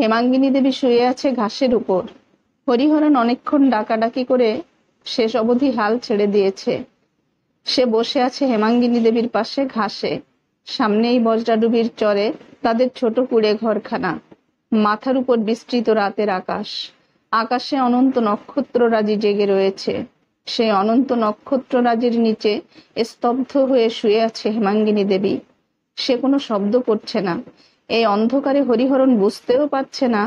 হেমাঙ্গিনী দেবী শুয়ে আছে ঘাসের উপর হরিহরণ অনেকক্ষণ ডাকাডাকি করে শেষ অবধি হাল ছেড়ে দিয়েছে সে বসে আছে হেমাঙ্গিনী দেবীর পাশে ঘাসে সামনেই বজ্রাডুবির চরে তাদের ছোট কুড়ে ঘরখানা মাথার উপর বিস্তৃত রাতের আকাশ আকাশে অনন্ত নক্ষত্ররাজি জেগে রয়েছে সেই অনন্ত নক্ষত্ররাজির নিচে স্তব্ধ হয়ে শুয়ে আছে হেমাঙ্গিনী দেবী সে কোনো শব্দ করছে না এই অন্ধকারে হরিহরণ বুঝতেও পারছে না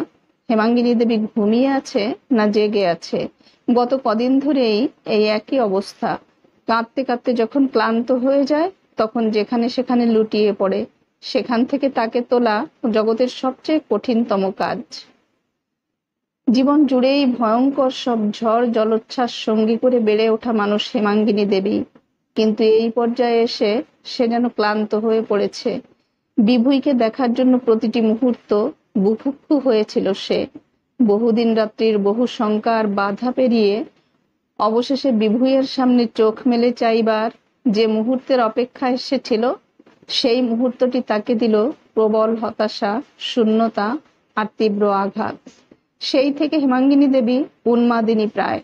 হেমাঙ্গিনী দেবী ঘুমিয়ে আছে না জেগে আছে গত কদিন ধরেই এই একই অবস্থা কাঁদতে কাঁদতে যখন ক্লান্ত হয়ে যায় তখন যেখানে সেখানে লুটিয়ে পড়ে সেখান থেকে তাকে তোলা জগতের সবচেয়ে কঠিনতম কাজ জীবন জুড়েই ভয়ঙ্কর সব ঝড় জলোচ্ছ্বাস সঙ্গী করে বেড়ে ওঠা মানুষ হেমাঙ্গিনী দেবী কিন্তু এই পর্যায়ে এসে সে যেন ক্লান্ত হয়ে পড়েছে বিভুইকে দেখার জন্য প্রতিটি মুহূর্ত বুভুক্ষু হয়েছিল সে বহুদিন রাত্রির বহু শঙ্কার বাধা পেরিয়ে অবশেষে বিভুইয়ের সামনে চোখ মেলে চাইবার যে মুহূর্তের অপেক্ষায় এসেছিল সেই মুহূর্তটি তাকে দিল প্রবল হতাশা শূন্যতা আর তীব্র আঘাত সেই থেকে হেমাঙ্গিনী দেবী উন্মাদিনী প্রায়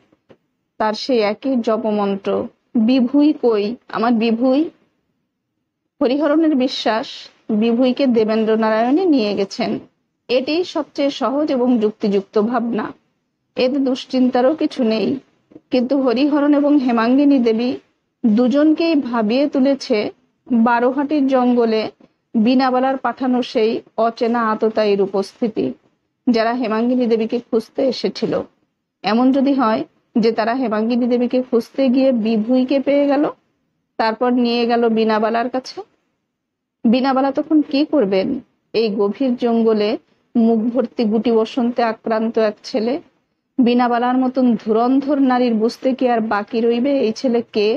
তার সেই একই জপমন্ত্র বিভুই কই আমার বিভুই হরিহরণের বিশ্বাস বিভূইকে দেবেন্দ্র নারায়ণে নিয়ে গেছেন এটি সবচেয়ে সহজ এবং যুক্তিযুক্ত ভাবনা এতে দুশ্চিন্তারও কিছু নেই কিন্তু হরিহরণ এবং হেমাঙ্গিনী দেবী দুজনকেই ভাবিয়ে তুলেছে বারোহাটির জঙ্গলে বিনাবালার পাঠানো সেই অচেনা আততায়ীর উপস্থিতি যারা হেমাঙ্গিনী দেবীকে খুঁজতে এসেছিল এমন যদি হয় যে তারা হেমাঙ্গিনী দেবীকে খুঁজতে গিয়ে বিভুইকে পেয়ে গেল তারপর নিয়ে গেল বিনাবালার কাছে বিনাবালা তখন কি করবেন এই গভীর জঙ্গলে মুখ ভর্তি গুটি বসন্তে আক্রান্ত এক ছেলে বিনাবালার মতন ধুরন্ধর নারীর বুঝতে কি আর বাকি রইবে এই ছেলে কে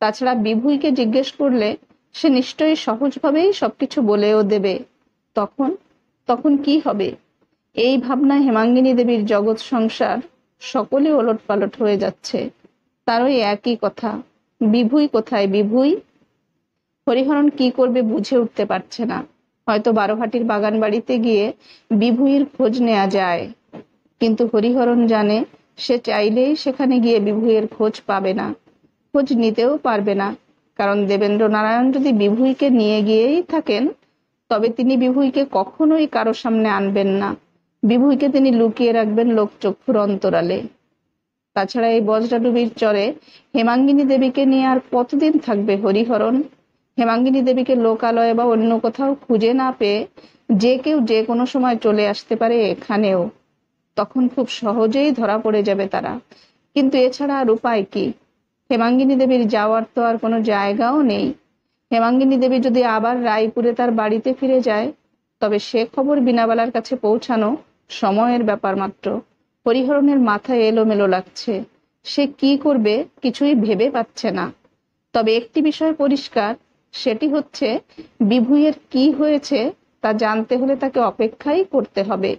তাছাড়া বিভুইকে জিজ্ঞেস করলে সে নিশ্চয়ই সহজভাবেই সবকিছু বলেও দেবে তখন তখন কি হবে এই ভাবনা হেমাঙ্গিনী দেবীর জগৎ সংসার সকলে ওলট পালট হয়ে যাচ্ছে তারই একই কথা বিভুই কোথায় বিভুই হরিহরণ কি করবে বুঝে উঠতে পারছে না হয়তো বারোহাটির বাগান বাড়িতে গিয়ে বিভূইর খোঁজ নেওয়া যায় কিন্তু হরিহরণ জানে সে চাইলেই সেখানে গিয়ে বিভূয়ের খোঁজ পাবে না খোঁজ নিতেও পারবে না কারণ দেবেন্দ্র নারায়ণ যদি বিভূইকে নিয়ে গিয়েই থাকেন তবে তিনি বিভূইকে কখনোই কারো সামনে আনবেন না বিভূইকে তিনি লুকিয়ে রাখবেন লোক চক্ষুর অন্তরালে তাছাড়া এই বজ্রাডুবির চরে হেমাঙ্গিনী দেবীকে নিয়ে আর কতদিন থাকবে হরিহরণ হেমাঙ্গিনী দেবীকে লোকালয়ে বা অন্য কোথাও খুঁজে না পেয়ে যে কেউ যে কোনো সময় চলে আসতে পারে এখানেও তখন খুব সহজেই ধরা পড়ে যাবে তারা কিন্তু এছাড়া আর উপায় কি হেমাঙ্গিনী দেবীর যাওয়ার তো আর কোনো জায়গাও নেই হেমাঙ্গিনী দেবী যদি আবার রায়পুরে তার বাড়িতে ফিরে যায় তবে সে খবর বিনাবালার কাছে পৌঁছানো সময়ের ব্যাপার মাত্র হরিহরণের মাথা এলোমেলো লাগছে সে কি করবে কিছুই ভেবে পাচ্ছে না তবে একটি বিষয় পরিষ্কার সেটি হচ্ছে বিভূয়ের কি হয়েছে তা জানতে হলে তাকে অপেক্ষাই করতে হবে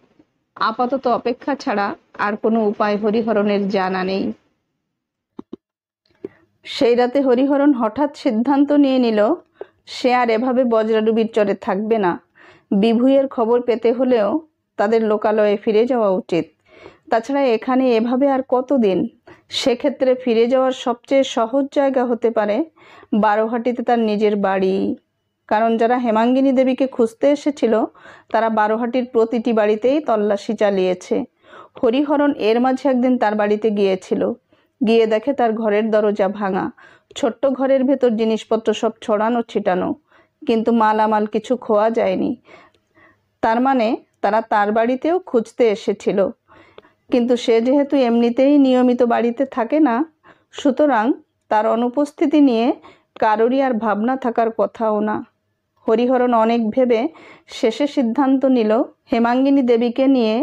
আপাতত অপেক্ষা ছাড়া আর কোনো উপায় হরিহরণের জানা নেই সেই রাতে হরিহরণ হঠাৎ সিদ্ধান্ত নিয়ে নিল সে আর এভাবে বজ্রাডুবির চরে থাকবে না বিভূয়ের খবর পেতে হলেও তাদের লোকালয়ে ফিরে যাওয়া উচিত তাছাড়া এখানে এভাবে আর কতদিন সেক্ষেত্রে ফিরে যাওয়ার সবচেয়ে সহজ জায়গা হতে পারে বারোহাটিতে তার নিজের বাড়ি কারণ যারা হেমাঙ্গিনী দেবীকে খুঁজতে এসেছিল তারা বারোহাটির প্রতিটি বাড়িতেই তল্লাশি চালিয়েছে হরিহরণ এর মাঝে একদিন তার বাড়িতে গিয়েছিল গিয়ে দেখে তার ঘরের দরজা ভাঙা ছোট্ট ঘরের ভেতর জিনিসপত্র সব ছড়ানো ছিটানো কিন্তু মালামাল কিছু খোয়া যায়নি তার মানে তারা তার বাড়িতেও খুঁজতে এসেছিল কিন্তু সে যেহেতু এমনিতেই নিয়মিত বাড়িতে থাকে না সুতরাং তার অনুপস্থিতি নিয়ে কারোরই আর ভাবনা থাকার কথাও না হরিহরণ অনেক ভেবে শেষে সিদ্ধান্ত নিল হেমাঙ্গিনী দেবীকে নিয়ে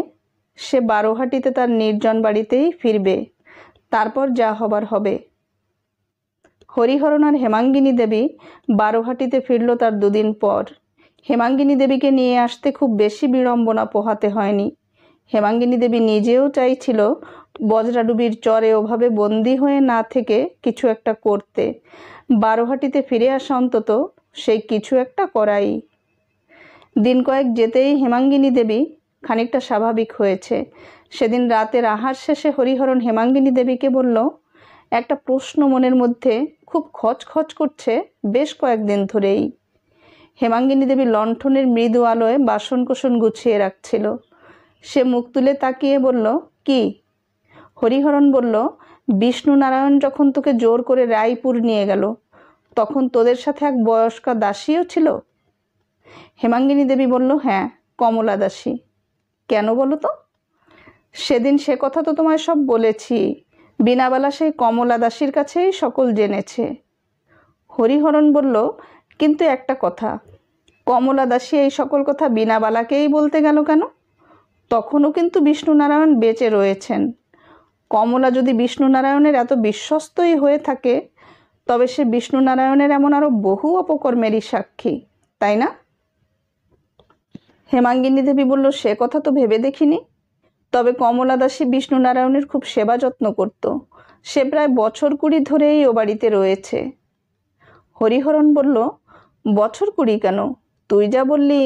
সে বারোহাটিতে তার নির্জন বাড়িতেই ফিরবে তারপর যা হবার হবে হরিহরণ আর হেমাঙ্গিনী দেবী বারোহাটিতে ফিরল তার দুদিন পর হেমাঙ্গিনী দেবীকে নিয়ে আসতে খুব বেশি বিড়ম্বনা পোহাতে হয়নি হেমাঙ্গিনী দেবী নিজেও চাইছিল বজ্রাডুবির চরে ওভাবে বন্দি হয়ে না থেকে কিছু একটা করতে বারোহাটিতে ফিরে আসা অন্তত সেই কিছু একটা করাই দিন কয়েক যেতেই হেমাঙ্গিনী দেবী খানিকটা স্বাভাবিক হয়েছে সেদিন রাতের আহার শেষে হরিহরণ হেমাঙ্গিনী দেবীকে বলল একটা প্রশ্ন মনের মধ্যে খুব খচখচ করছে বেশ কয়েকদিন ধরেই হেমাঙ্গিনী দেবী লণ্ঠনের মৃদু আলোয় বাসন বাসনকোসন গুছিয়ে রাখছিল সে মুখ তুলে তাকিয়ে বলল কি হরিহরণ বলল বিষ্ণু নারায়ণ যখন তোকে জোর করে রায়পুর নিয়ে গেল তখন তোদের সাথে এক বয়স্কা দাসীও ছিল হেমাঙ্গিনী দেবী বলল হ্যাঁ কমলা দাসী কেন বলো তো সেদিন সে কথা তো তোমায় সব বলেছি বিনাবালা সেই কমলা দাসীর কাছেই সকল জেনেছে হরিহরণ বলল কিন্তু একটা কথা কমলা দাসী এই সকল কথা বিনাবালাকেই বলতে গেল কেন তখনও কিন্তু বিষ্ণুনারায়ণ বেঁচে রয়েছেন কমলা যদি বিষ্ণুনারায়ণের এত বিশ্বস্তই হয়ে থাকে তবে সে বিষ্ণুনারায়ণের এমন আরও বহু অপকর্মেরই সাক্ষী তাই না হেমাঙ্গিনী দেবী বলল সে কথা তো ভেবে দেখিনি তবে কমলা দাসী বিষ্ণুনারায়ণের খুব সেবা যত্ন করত সে প্রায় বছর কুড়ি ধরেই ও বাড়িতে রয়েছে হরিহরণ বলল বছর কুড়ি কেন তুই যা বললি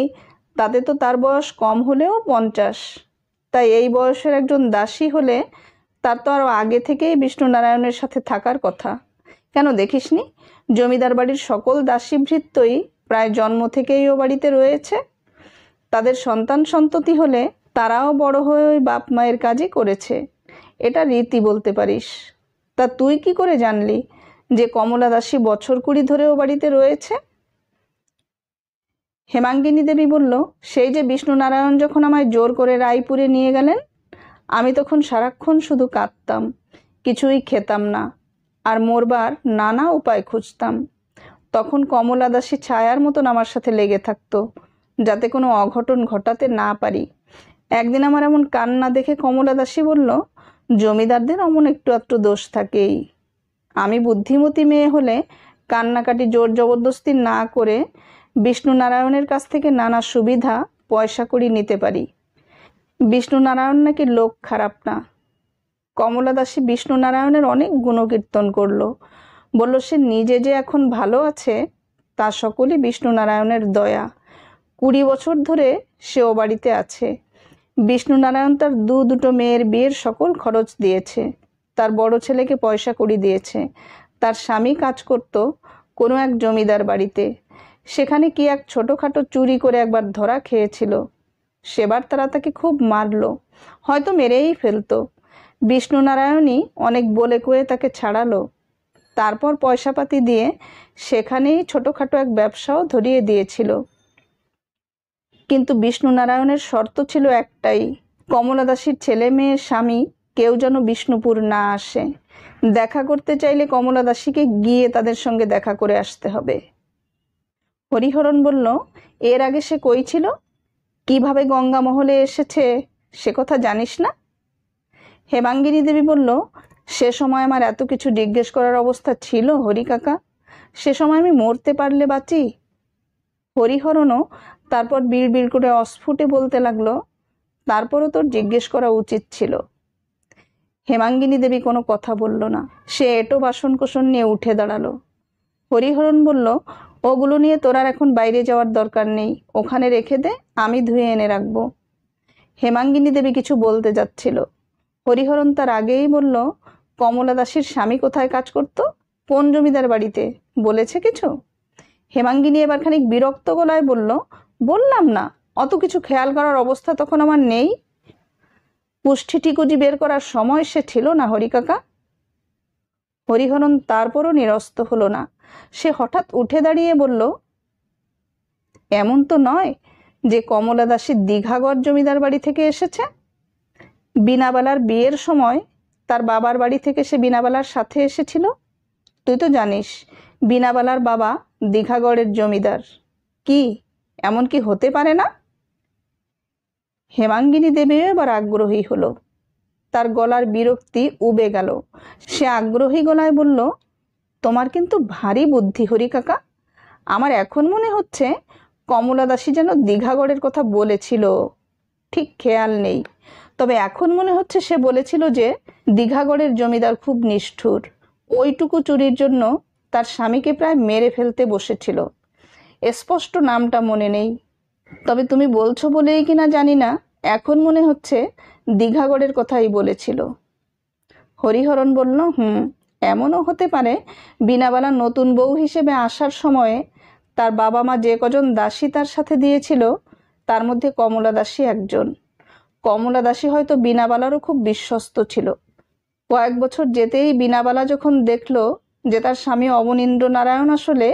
তাতে তো তার বয়স কম হলেও পঞ্চাশ তাই এই বয়সের একজন দাসী হলে তার তো আরও আগে থেকেই বিষ্ণুনারায়ণের সাথে থাকার কথা কেন দেখিসনি জমিদার বাড়ির সকল দাসীভৃত্যই প্রায় জন্ম থেকেই ও বাড়িতে রয়েছে তাদের সন্তান সন্ততি হলে তারাও বড় হয়ে ওই বাপ মায়ের কাজই করেছে এটা রীতি বলতে পারিস তা তুই কি করে জানলি যে কমলা দাসী বছর কুড়ি ধরেও বাড়িতে রয়েছে হেমাঙ্গিনী দেবী বলল সেই যে বিষ্ণুনারায়ণ যখন আমায় জোর করে রায়পুরে নিয়ে গেলেন আমি তখন সারাক্ষণ শুধু কাঁদতাম কিছুই খেতাম না আর মোরবার নানা উপায় খুঁজতাম তখন কমলা দাসী ছায়ার মতন আমার সাথে লেগে থাকতো যাতে কোনো অঘটন ঘটাতে না পারি একদিন আমার এমন কান্না দেখে কমলা দাসী বলল জমিদারদের অমন একটু একটু দোষ থাকেই আমি বুদ্ধিমতী মেয়ে হলে কান্নাকাটি জোর জবরদস্তি না করে বিষ্ণু নারায়ণের কাছ থেকে নানা সুবিধা পয়সা করি নিতে পারি বিষ্ণু নারায়ণ নাকি লোক খারাপ না কমলা দাসী বিষ্ণু নারায়ণের অনেক গুণকীর্তন করল বলল সে নিজে যে এখন ভালো আছে তা সকলই বিষ্ণু নারায়ণের দয়া কুড়ি বছর ধরে সে ও বাড়িতে আছে বিষ্ণু নারায়ণ তার দু দুটো মেয়ের বিয়ের সকল খরচ দিয়েছে তার বড় ছেলেকে পয়সা করি দিয়েছে তার স্বামী কাজ করত কোনো এক জমিদার বাড়িতে সেখানে কি এক ছোটোখাটো চুরি করে একবার ধরা খেয়েছিল সেবার তারা তাকে খুব মারল হয়তো মেরেই ফেলতো বিষ্ণুনারায়ণই অনেক বলে কয়ে তাকে ছাড়ালো তারপর পয়সাপাতি দিয়ে সেখানেই ছোটোখাটো এক ব্যবসাও ধরিয়ে দিয়েছিল কিন্তু বিষ্ণুনারায়ণের শর্ত ছিল একটাই কমলা দাসীর ছেলে মেয়ে স্বামী কেউ যেন বিষ্ণুপুর না আসে দেখা করতে চাইলে কমলা দাসীকে গিয়ে তাদের সঙ্গে দেখা করে আসতে হবে হরিহরণ বলল এর আগে সে কই ছিল কিভাবে গঙ্গা মহলে এসেছে সে কথা জানিস না হেমাঙ্গিনী দেবী বলল সে সময় আমার এত কিছু জিজ্ঞেস করার অবস্থা ছিল হরি কাকা সে সময় আমি মরতে পারলে বাঁচি হরিহরণও তারপর বিড় বিড় করে অস্ফুটে বলতে লাগলো তারপরও তোর জিজ্ঞেস করা উচিত ছিল হেমাঙ্গিনী দেবী কোনো কথা বলল না সে এটো বাসন কোষণ নিয়ে উঠে দাঁড়ালো হরিহরণ বলল ওগুলো নিয়ে তোর আর এখন বাইরে যাওয়ার দরকার নেই ওখানে রেখে দে আমি ধুয়ে এনে রাখবো হেমাঙ্গিনী দেবী কিছু বলতে যাচ্ছিল হরিহরণ তার আগেই বলল কমলা দাসের স্বামী কোথায় কাজ করত কোন জমিদার বাড়িতে বলেছে কিছু হেমাঙ্গিনী এবার খানিক বিরক্ত গলায় বলল বললাম না অত কিছু খেয়াল করার অবস্থা তখন আমার নেই পুষ্টি টিকুটি বের করার সময় সে ছিল না হরিকাকা হরিহরণ তারপরও নিরস্ত হলো না সে হঠাৎ উঠে দাঁড়িয়ে বলল এমন তো নয় যে কমলা দাসী দীঘাগড় জমিদার বাড়ি থেকে এসেছে বিনাবালার বিয়ের সময় তার বাবার বাড়ি থেকে সে বিনাবালার সাথে এসেছিল তুই তো জানিস বিনাবালার বাবা দীঘাগড়ের জমিদার কি এমন কি হতে পারে না হেমাঙ্গিনী দেবীও এবার আগ্রহী হলো তার গলার বিরক্তি উবে গেল সে আগ্রহী গলায় বলল তোমার কিন্তু ভারী বুদ্ধি হরি কাকা আমার এখন মনে হচ্ছে কমলা দাসী যেন দীঘাগড়ের কথা বলেছিল ঠিক খেয়াল নেই তবে এখন মনে হচ্ছে সে বলেছিল যে দীঘাগড়ের জমিদার খুব নিষ্ঠুর ওইটুকু চুরির জন্য তার স্বামীকে প্রায় মেরে ফেলতে বসেছিল স্পষ্ট নামটা মনে নেই তবে তুমি বলছো বলেই কিনা জানি না এখন মনে হচ্ছে দীঘাগড়ের কথাই বলেছিল হরিহরণ বলল হুম এমনও হতে পারে বিনাবালার নতুন বউ হিসেবে আসার সময়ে তার বাবা মা যে কজন দাসী তার সাথে দিয়েছিল তার মধ্যে কমলা দাসী একজন কমলা দাসী হয়তো বিনাবালারও খুব বিশ্বস্ত ছিল কয়েক বছর যেতেই বিনাবালা যখন দেখল যে তার স্বামী অবনীন্দ্র নারায়ণ আসলে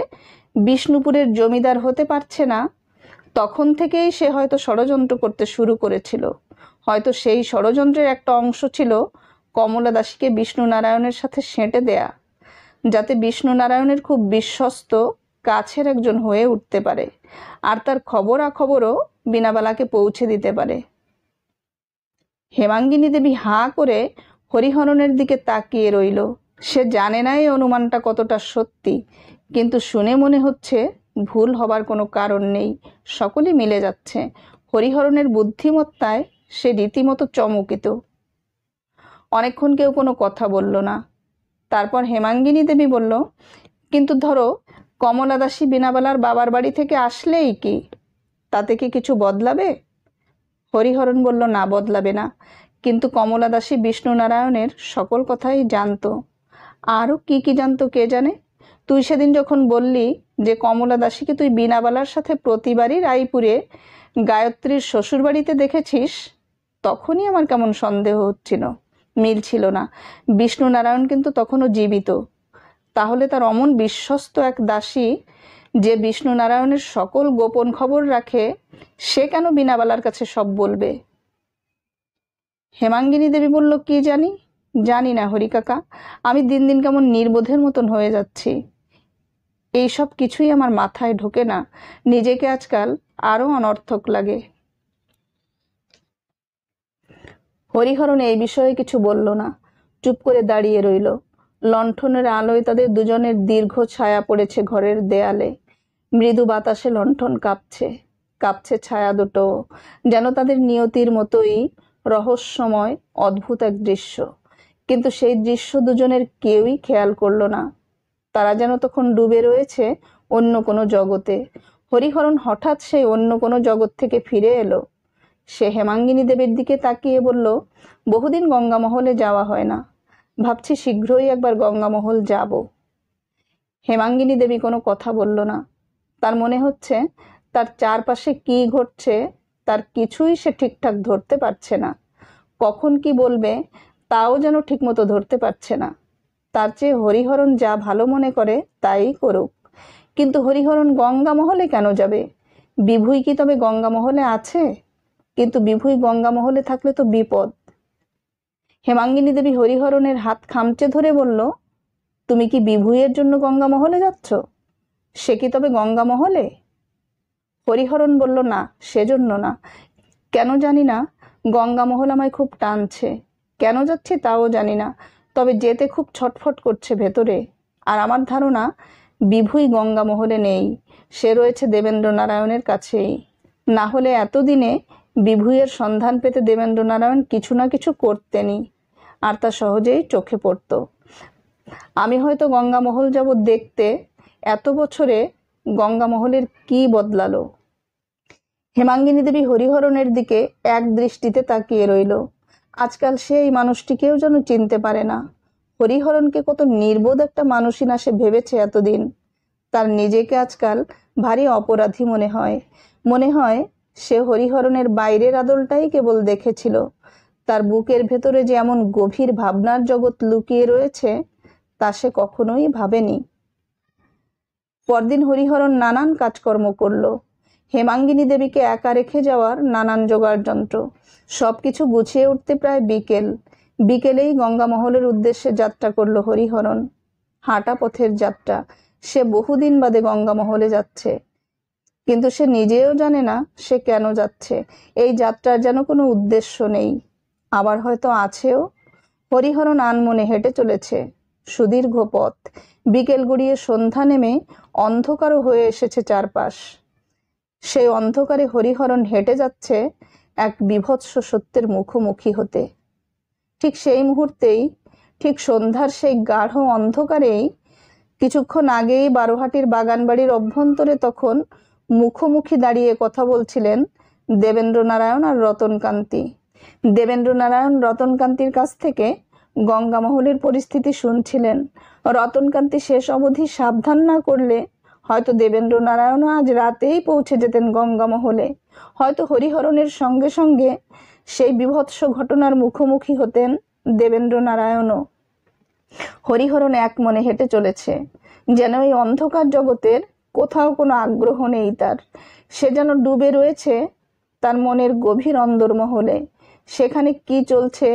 বিষ্ণুপুরের জমিদার হতে পারছে না তখন থেকেই সে হয়তো ষড়যন্ত্র করতে শুরু করেছিল হয়তো সেই ষড়যন্ত্রের একটা অংশ ছিল কমলা দাসীকে বিষ্ণু নারায়ণের সাথে সেঁটে দেয়া যাতে বিষ্ণু নারায়ণের খুব বিশ্বস্ত কাছের একজন হয়ে উঠতে পারে আর তার খবরাখবরও বিনাবালাকে পৌঁছে দিতে পারে হেমাঙ্গিনী দেবী হাঁ করে হরিহরণের দিকে তাকিয়ে রইল সে জানে না এই অনুমানটা কতটা সত্যি কিন্তু শুনে মনে হচ্ছে ভুল হবার কোনো কারণ নেই সকলেই মিলে যাচ্ছে হরিহরণের বুদ্ধিমত্তায় সে রীতিমতো চমকিত অনেকক্ষণ কেউ কোনো কথা বলল না তারপর হেমাঙ্গিনী দেবী বলল কিন্তু ধরো কমলা দাসী বিনাবেলার বাবার বাড়ি থেকে আসলেই কি তাতে কি কিছু বদলাবে হরিহরণ বলল না বদলাবে না কিন্তু কমলা দাসী বিষ্ণুনারায়ণের সকল কথাই জানত আরও কি কি জানত কে জানে তুই সেদিন যখন বললি যে কমলা দাসীকে তুই বিনাবালার সাথে প্রতিবারই রায়পুরে গায়ত্রীর শ্বশুরবাড়িতে দেখেছিস তখনই আমার কেমন সন্দেহ হচ্ছিল মিল ছিল না বিষ্ণু নারায়ণ কিন্তু তখনও জীবিত তাহলে তার অমন বিশ্বস্ত এক দাসী যে বিষ্ণু নারায়ণের সকল গোপন খবর রাখে সে কেন বিনাবালার কাছে সব বলবে হেমাঙ্গিনী দেবী বলল কি জানি জানি না হরিকাকা আমি দিন দিন কেমন নির্বোধের মতন হয়ে যাচ্ছি এইসব কিছুই আমার মাথায় ঢোকে না নিজেকে আজকাল আরও অনর্থক লাগে হরিহরণ এই বিষয়ে কিছু বলল না চুপ করে দাঁড়িয়ে রইল লণ্ঠনের আলোয় তাদের দুজনের দীর্ঘ ছায়া পড়েছে ঘরের দেয়ালে মৃদু বাতাসে লণ্ঠন কাঁপছে কাঁপছে ছায়া দুটো যেন তাদের নিয়তির মতোই রহস্যময় অদ্ভুত এক দৃশ্য কিন্তু সেই দৃশ্য দুজনের কেউই খেয়াল করল না তারা যেন তখন ডুবে রয়েছে অন্য কোনো জগতে হরিহরণ হঠাৎ সেই অন্য কোনো জগৎ থেকে ফিরে এলো সে হেমাঙ্গিনী দেবের দিকে তাকিয়ে বলল বহুদিন গঙ্গামহলে যাওয়া হয় না ভাবছি শীঘ্রই একবার গঙ্গামহল যাব হেমাঙ্গিনী দেবী কোনো কথা বলল না তার মনে হচ্ছে তার চারপাশে কি ঘটছে তার কিছুই সে ঠিকঠাক ধরতে পারছে না কখন কি বলবে তাও যেন ঠিকমতো ধরতে পারছে না তার চেয়ে হরিহরণ যা ভালো মনে করে তাই করুক কিন্তু হরিহরণ গঙ্গামহলে কেন যাবে বিভুই কি তবে গঙ্গামহলে আছে কিন্তু বিভুই গঙ্গামহলে থাকলে তো বিপদ হেমাঙ্গিনী দেবী হরিহরণের হাত খামচে ধরে বলল তুমি কি বিভুইয়ের জন্য গঙ্গামহলে যাচ্ছ সে কি তবে গঙ্গামহলে হরিহরণ বলল না সেজন্য না কেন জানি না গঙ্গামহল আমায় খুব টানছে কেন যাচ্ছে তাও জানি না তবে যেতে খুব ছটফট করছে ভেতরে আর আমার ধারণা বিভুই গঙ্গামহলে নেই সে রয়েছে দেবেন্দ্র নারায়ণের কাছেই না হলে এতদিনে বিভূয়ের সন্ধান পেতে দেবেন্দ্রনারায়ণ কিছু না কিছু করতেনই আর তা সহজেই চোখে পড়ত আমি হয়তো গঙ্গামহল যাব দেখতে এত বছরে গঙ্গামহলের কি বদলালো হেমাঙ্গিনী দেবী হরিহরণের দিকে এক দৃষ্টিতে তাকিয়ে রইল আজকাল সে এই মানুষটিকেও যেন চিনতে পারে না হরিহরণকে কত নির্বোধ একটা মানুষই না সে ভেবেছে এতদিন তার নিজেকে আজকাল ভারী অপরাধী মনে হয় মনে হয় সে হরিহরণের বাইরের আদলটাই কেবল দেখেছিল তার বুকের ভেতরে যে এমন গভীর ভাবনার জগৎ লুকিয়ে রয়েছে তা সে কখনোই ভাবেনি পরদিন হরিহরণ নানান কাজকর্ম করল হেমাঙ্গিনী দেবীকে একা রেখে যাওয়ার নানান জোগাড় যন্ত্র কিছু গুছিয়ে উঠতে প্রায় বিকেল বিকেলেই গঙ্গামহলের উদ্দেশ্যে যাত্রা করল হরিহরণ হাঁটা পথের যাত্রা সে বহুদিন বাদে গঙ্গামহলে যাচ্ছে কিন্তু সে নিজেও জানে না সে কেন যাচ্ছে এই যাত্রার যেন কোনো উদ্দেশ্য নেই আবার হয়তো আছেও হরিহরণ আনমনে হেঁটে চলেছে সুদীর্ঘ পথ বিকেল গড়িয়ে সন্ধ্যা নেমে অন্ধকারও হয়ে এসেছে চারপাশ সেই অন্ধকারে হরিহরণ হেঁটে যাচ্ছে এক বিভৎস সত্যের মুখোমুখি হতে ঠিক সেই মুহূর্তেই ঠিক সন্ধ্যার সেই গাঢ় অন্ধকারেই কিছুক্ষণ আগেই বারোহাটির বাগানবাড়ির অভ্যন্তরে তখন মুখোমুখি দাঁড়িয়ে কথা বলছিলেন দেবেন্দ্র নারায়ণ আর রতনকান্তি দেবেন্দ্র নারায়ণ রতনকান্তির কাছ থেকে গঙ্গামহলের পরিস্থিতি শুনছিলেন রতনকান্তি শেষ অবধি সাবধান না করলে হয়তো দেবেন্দ্র নারায়ণও আজ রাতেই পৌঁছে যেতেন গঙ্গামহলে হয়তো হরিহরণের সঙ্গে সঙ্গে সেই বিভৎস ঘটনার মুখোমুখি হতেন দেবেন্দ্র নারায়ণও হরিহরণ এক মনে হেঁটে চলেছে যেন এই অন্ধকার জগতের কোথাও কোনো আগ্রহ নেই তার সে যেন ডুবে রয়েছে তার মনের গভীর অন্দরমহলে সেখানে কি চলছে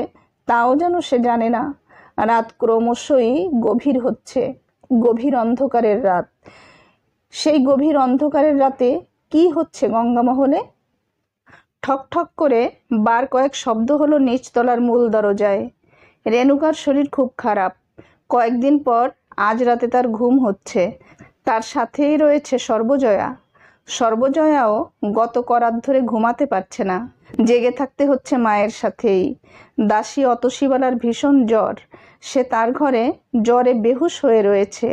তাও যেন সে জানে না রাত ক্রমশই গভীর হচ্ছে গভীর অন্ধকারের রাত সেই গভীর অন্ধকারের রাতে কি হচ্ছে গঙ্গামহলে ঠক ঠক করে বার কয়েক শব্দ হলো নিচতলার মূল দরজায় রেণুকার শরীর খুব খারাপ কয়েকদিন পর আজ রাতে তার ঘুম হচ্ছে তার সাথেই রয়েছে সর্বজয়া সর্বজয়াও গত করাত ধরে ঘুমাতে পারছে না জেগে থাকতে হচ্ছে মায়ের সাথেই দাসী অতসীবালার ভীষণ জ্বর সে তার ঘরে জ্বরে বেহুশ হয়ে রয়েছে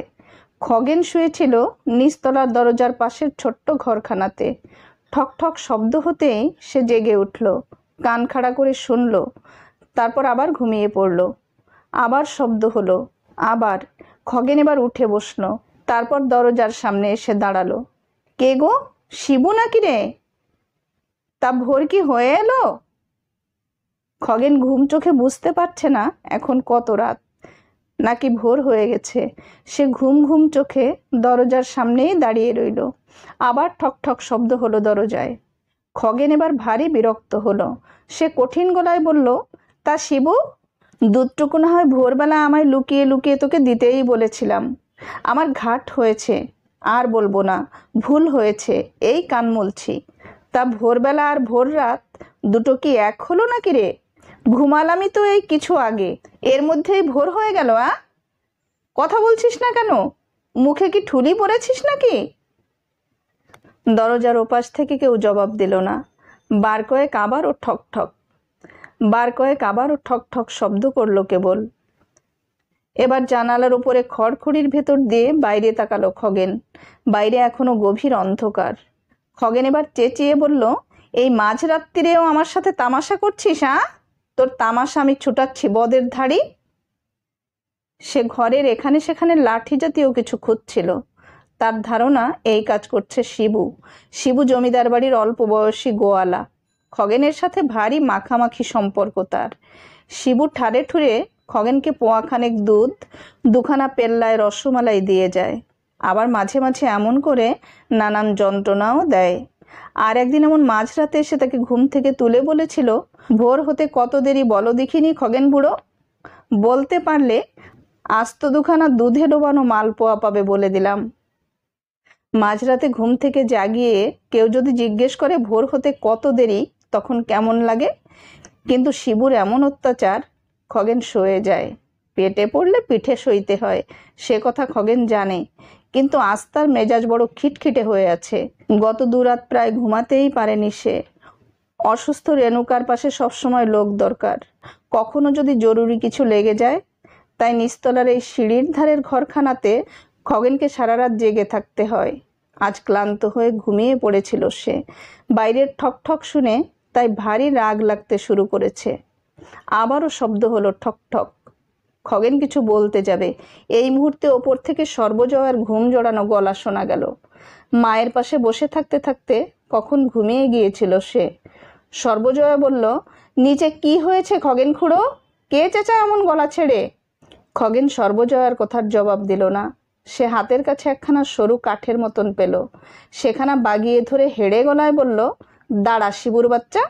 খগেন শুয়েছিল নিচতলার দরজার পাশের ছোট্ট ঘরখানাতে ঠক ঠক শব্দ হতেই সে জেগে উঠল কান খাড়া করে শুনল তারপর আবার ঘুমিয়ে পড়ল আবার শব্দ হলো আবার খগেন এবার উঠে বসলো তারপর দরজার সামনে এসে দাঁড়ালো কে গো শিবু নাকি রে তা ভোর কি হয়ে এলো খগেন ঘুম চোখে বুঝতে পারছে না এখন কত রাত নাকি ভোর হয়ে গেছে সে ঘুম ঘুম চোখে দরজার সামনেই দাঁড়িয়ে রইল আবার ঠক ঠক শব্দ হলো দরজায় খগেন এবার ভারী বিরক্ত হলো সে কঠিন গলায় বলল তা শিবু দুধটুকু না হয় ভোরবেলা আমায় লুকিয়ে লুকিয়ে তোকে দিতেই বলেছিলাম আমার ঘাট হয়েছে আর বলবো না ভুল হয়েছে এই কান মলছি তা ভোরবেলা আর ভোর রাত দুটো কি এক হলো নাকি রে ঘুমালামি তো এই কিছু আগে এর মধ্যেই ভোর হয়ে গেল আ কথা বলছিস না কেন মুখে কি ঠুলি পড়েছিস নাকি দরজার ওপাশ থেকে কেউ জবাব দিল না বার কয়েক আবার ও ঠক ঠক বার কয়েক আবার ও ঠক ঠক শব্দ করলো কেবল এবার জানালার উপরে খড়খড়ির ভেতর দিয়ে বাইরে তাকালো খগেন বাইরে এখনো গভীর অন্ধকার খগেন এবার চেঁচিয়ে বলল এই মাঝরাত্রিরেও আমার সাথে তামাশা করছিস হ্যাঁ তোর তামাশা আমি ছুটাচ্ছি বদের ধাড়ি সে ঘরের এখানে সেখানে লাঠি জাতীয় কিছু খুঁজছিল তার ধারণা এই কাজ করছে শিবু শিবু জমিদার বাড়ির অল্প বয়সী গোয়ালা খগেনের সাথে ভারী মাখামাখি সম্পর্ক তার শিবু ঠারে ঠুরে খগেনকে পোয়াখানেক দুধ দুখানা পেল্লায় রসমালাই দিয়ে যায় আবার মাঝে মাঝে এমন করে নানান যন্ত্রণাও দেয় আর একদিন এমন মাঝরাতে এসে তাকে ঘুম থেকে তুলে বলেছিল ভোর হতে কত দেরি বলো দেখিনি খগেন বুড়ো বলতে পারলে আস্ত দুখানা দুধে ডোবানো মালপোয়া পাবে বলে দিলাম মাঝরাতে ঘুম থেকে জাগিয়ে কেউ যদি জিজ্ঞেস করে ভোর হতে কত দেরি তখন কেমন লাগে কিন্তু শিবুর এমন অত্যাচার খগেন শোয়ে যায় পেটে পড়লে পিঠে সইতে হয় সে কথা খগেন জানে কিন্তু আস্তার মেজাজ বড় খিটখিটে হয়ে আছে গত দুরাত প্রায় ঘুমাতেই পারেনি সে অসুস্থ রেণুকার পাশে সবসময় লোক দরকার কখনো যদি জরুরি কিছু লেগে যায় তাই নিস্তলার এই সিঁড়ির ধারের ঘরখানাতে খগেনকে সারা রাত জেগে থাকতে হয় আজ ক্লান্ত হয়ে ঘুমিয়ে পড়েছিল সে বাইরের ঠকঠক শুনে তাই ভারী রাগ লাগতে শুরু করেছে আবারও শব্দ হলো ঠক ঠক খগেন কিছু বলতে যাবে এই মুহূর্তে ওপর থেকে সর্বজয়ার ঘুম জড়ানো গলা শোনা গেল মায়ের পাশে বসে থাকতে থাকতে কখন ঘুমিয়ে গিয়েছিল সে সর্বজয়া বলল নিচে কি হয়েছে খগেন খুঁড়ো কে চেঁচা এমন গলা ছেড়ে খগেন সর্বজয়ার কথার জবাব দিল না সে হাতের কাছে একখানা সরু কাঠের মতন পেল সেখানা বাগিয়ে ধরে হেড়ে গলায় বলল দাঁড়া শিবুর বাচ্চা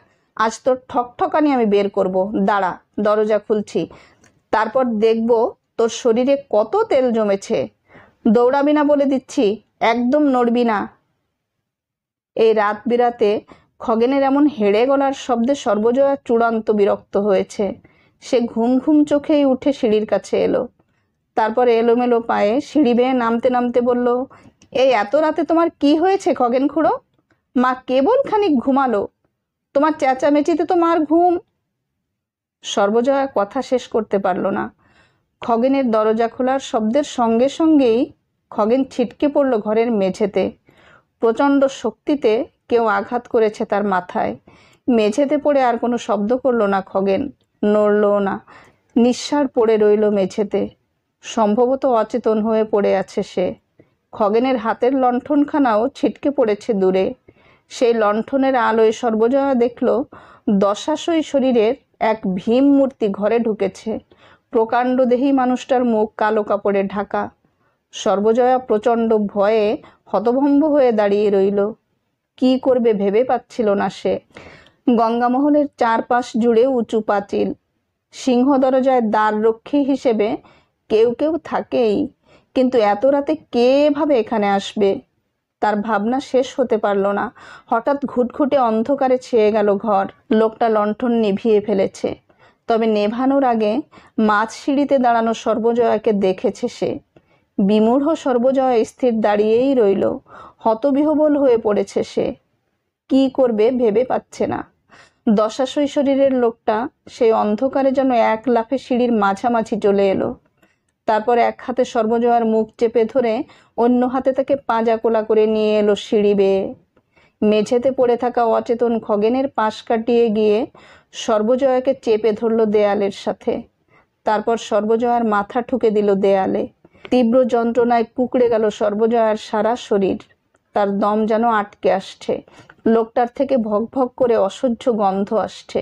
আজ তোর ঠকঠকানি আমি বের করব দাঁড়া দরজা খুলছি তারপর দেখব তোর শরীরে কত তেল জমেছে দৌড়াবি না বলে দিচ্ছি একদম নড়বি না এই রাত বিরাতে খগেনের এমন হেড়ে গলার শব্দে সর্বজয়া চূড়ান্ত বিরক্ত হয়েছে সে ঘুম ঘুম চোখেই উঠে সিঁড়ির কাছে এলো তারপর এলোমেলো পায়ে সিঁড়ি বেয়ে নামতে নামতে বলল এই এত রাতে তোমার কি হয়েছে খগেন খুঁড়ো মা কেবল খানিক ঘুমালো তোমার চেঁচামেচিতে তো মার ঘুম সর্বজয়া কথা শেষ করতে পারল না খগেনের দরজা খোলার শব্দের সঙ্গে সঙ্গেই খগেন ছিটকে পড়ল ঘরের মেঝেতে প্রচণ্ড শক্তিতে কেউ আঘাত করেছে তার মাথায় মেঝেতে পড়ে আর কোনো শব্দ করল না খগেন নড়ল না নিঃসার পড়ে রইল মেঝেতে সম্ভবত অচেতন হয়ে পড়ে আছে সে খগেনের হাতের লণ্ঠনখানাও ছিটকে পড়েছে দূরে সেই লণ্ঠনের আলোয় সর্বজয়া দেখল দশাশই শরীরের এক ভীম মূর্তি ঘরে ঢুকেছে প্রকাণ্ড দেহী মানুষটার মুখ কালো কাপড়ে ঢাকা সর্বজয়া প্রচণ্ড ভয়ে হতভম্ব হয়ে দাঁড়িয়ে রইল কি করবে ভেবে পাচ্ছিল না সে গঙ্গামহলের চারপাশ জুড়ে উঁচু পাঁচিল সিংহ দরজায় রক্ষী হিসেবে কেউ কেউ থাকেই কিন্তু এত রাতে কে এখানে আসবে তার ভাবনা শেষ হতে পারল না হঠাৎ ঘুটঘুটে অন্ধকারে ছেয়ে গেল ঘর লোকটা লণ্ঠন নিভিয়ে ফেলেছে তবে নেভানোর আগে মাছ সিঁড়িতে দাঁড়ানো সর্বজয়াকে দেখেছে সে বিমূঢ় সর্বজয়া স্থির দাঁড়িয়েই রইল হতবিহবল হয়ে পড়েছে সে কি করবে ভেবে পাচ্ছে না দশাশই শরীরের লোকটা সেই অন্ধকারে যেন এক লাফে সিঁড়ির মাঝামাঝি চলে এলো তারপর এক হাতে সর্বজয়ার মুখ চেপে ধরে অন্য হাতে তাকে পাঁজা কোলা করে নিয়ে এলো সিঁড়ি বেয়ে মেঝেতে পড়ে থাকা অচেতন খগেনের পাশ কাটিয়ে গিয়ে সর্বজয়াকে চেপে ধরল দেয়ালের সাথে তারপর সর্বজয়ার মাথা ঠুকে দিল দেয়ালে তীব্র যন্ত্রণায় কুকড়ে গেল সর্বজয়ার সারা শরীর তার দম যেন আটকে আসছে লোকটার থেকে ভক ভক করে অসহ্য গন্ধ আসছে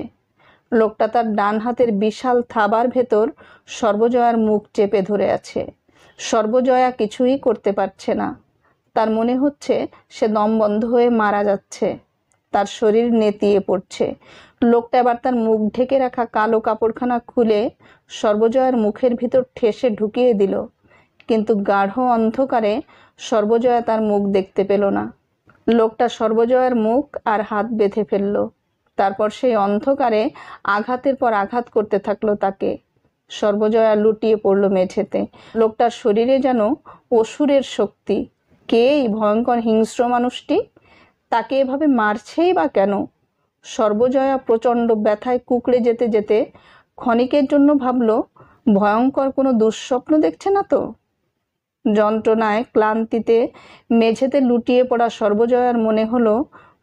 লোকটা তার ডান হাতের বিশাল থাবার ভেতর সর্বজয়ার মুখ চেপে ধরে আছে সর্বজয়া কিছুই করতে পারছে না তার মনে হচ্ছে সে দম বন্ধ হয়ে মারা যাচ্ছে তার শরীর নেতিয়ে পড়ছে লোকটা এবার তার মুখ ঢেকে রাখা কালো কাপড়খানা খুলে সর্বজয়ার মুখের ভিতর ঠেসে ঢুকিয়ে দিল কিন্তু গাঢ় অন্ধকারে সর্বজয়া তার মুখ দেখতে পেল না লোকটা সর্বজয়ার মুখ আর হাত বেঁধে ফেললো তারপর সেই অন্ধকারে আঘাতের পর আঘাত করতে থাকলো তাকে সর্বজয়া লুটিয়ে পড়ল মেঝেতে লোকটার শরীরে যেন অসুরের শক্তি কে এই ভয়ঙ্কর হিংস্র মানুষটি তাকে এভাবে মারছেই বা কেন সর্বজয়া প্রচণ্ড ব্যথায় কুকড়ে যেতে যেতে ক্ষণিকের জন্য ভাবল ভয়ঙ্কর কোনো দুঃস্বপ্ন দেখছে না তো যন্ত্রণায় ক্লান্তিতে মেঝেতে লুটিয়ে পড়া সর্বজয়ার মনে হলো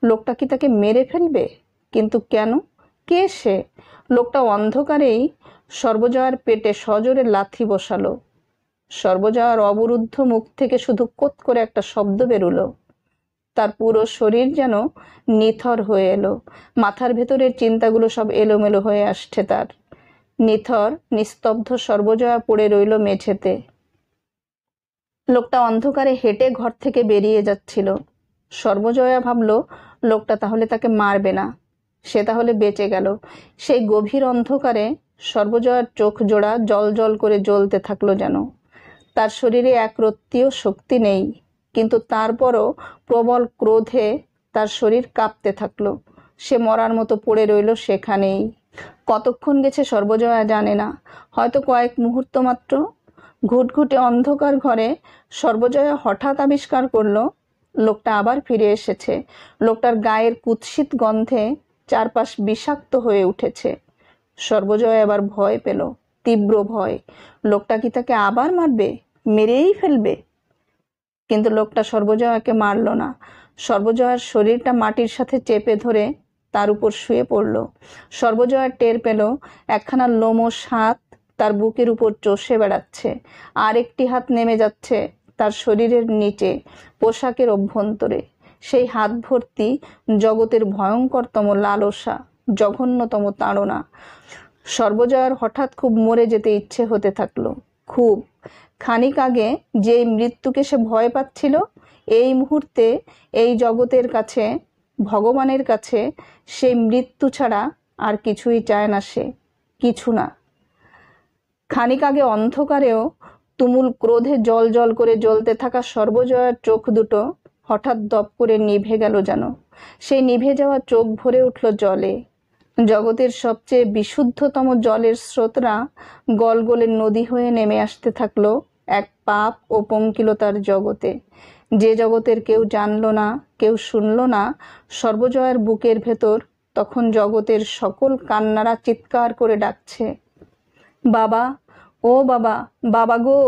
লোকটা কি তাকে মেরে ফেলবে কিন্তু কেন কে সে লোকটা অন্ধকারেই সর্বজয়ার পেটে সজোরে লাথি বসালো সর্বজয়ার অবরুদ্ধ মুখ থেকে শুধু কোত করে একটা শব্দ বেরুল তার পুরো শরীর যেন নিথর হয়ে এলো মাথার ভেতরের চিন্তাগুলো সব এলোমেলো হয়ে আসছে তার নিথর নিস্তব্ধ সর্বজয়া পড়ে রইল মেঝেতে লোকটা অন্ধকারে হেঁটে ঘর থেকে বেরিয়ে যাচ্ছিল সর্বজয়া ভাবল লোকটা তাহলে তাকে মারবে না সে তাহলে বেঁচে গেল সেই গভীর অন্ধকারে সর্বজয়ার চোখ জোড়া জল জল করে জ্বলতে থাকলো যেন তার শরীরে এক রত্তিও শক্তি নেই কিন্তু তারপরও প্রবল ক্রোধে তার শরীর কাঁপতে থাকলো সে মরার মতো পড়ে রইল সেখানেই কতক্ষণ গেছে সর্বজয়া জানে না হয়তো কয়েক মুহূর্ত মাত্র ঘুটঘুটে অন্ধকার ঘরে সর্বজয়া হঠাৎ আবিষ্কার করলো লোকটা আবার ফিরে এসেছে লোকটার গায়ের কুৎসিত গন্ধে চারপাশ বিষাক্ত হয়ে উঠেছে সর্বজয় আবার ভয় পেল তীব্র ভয় লোকটা কি তাকে আবার মারবে মেরেই ফেলবে কিন্তু লোকটা সর্বজয়াকে মারল না সর্বজয়ার শরীরটা মাটির সাথে চেপে ধরে তার উপর শুয়ে পড়ল সর্বজয়া টের পেল একখানা লোমো হাত তার বুকের উপর চষে বেড়াচ্ছে আর একটি হাত নেমে যাচ্ছে তার শরীরের নিচে পোশাকের অভ্যন্তরে সেই হাত ভর্তি জগতের ভয়ঙ্করতম লালসা জঘন্যতম তাড়না সর্বজয়ার হঠাৎ খুব মরে যেতে ইচ্ছে হতে থাকলো খুব খানিক আগে যে মৃত্যুকে সে ভয় পাচ্ছিল এই মুহূর্তে এই জগতের কাছে ভগবানের কাছে সেই মৃত্যু ছাড়া আর কিছুই চায় না সে কিছু না খানিক আগে অন্ধকারেও তুমুল ক্রোধে জল জল করে জ্বলতে থাকা সর্বজয়ার চোখ দুটো হঠাৎ দপ করে নিভে গেল যেন সেই নিভে যাওয়া চোখ ভরে উঠল জলে জগতের সবচেয়ে বিশুদ্ধতম জলের স্রোতরা গলগলে নদী হয়ে নেমে আসতে থাকলো এক পাপ ও পঙ্কিলতার জগতে যে জগতের কেউ জানল না কেউ শুনল না সর্বজয়ার বুকের ভেতর তখন জগতের সকল কান্নারা চিৎকার করে ডাকছে বাবা ও বাবা বাবা গো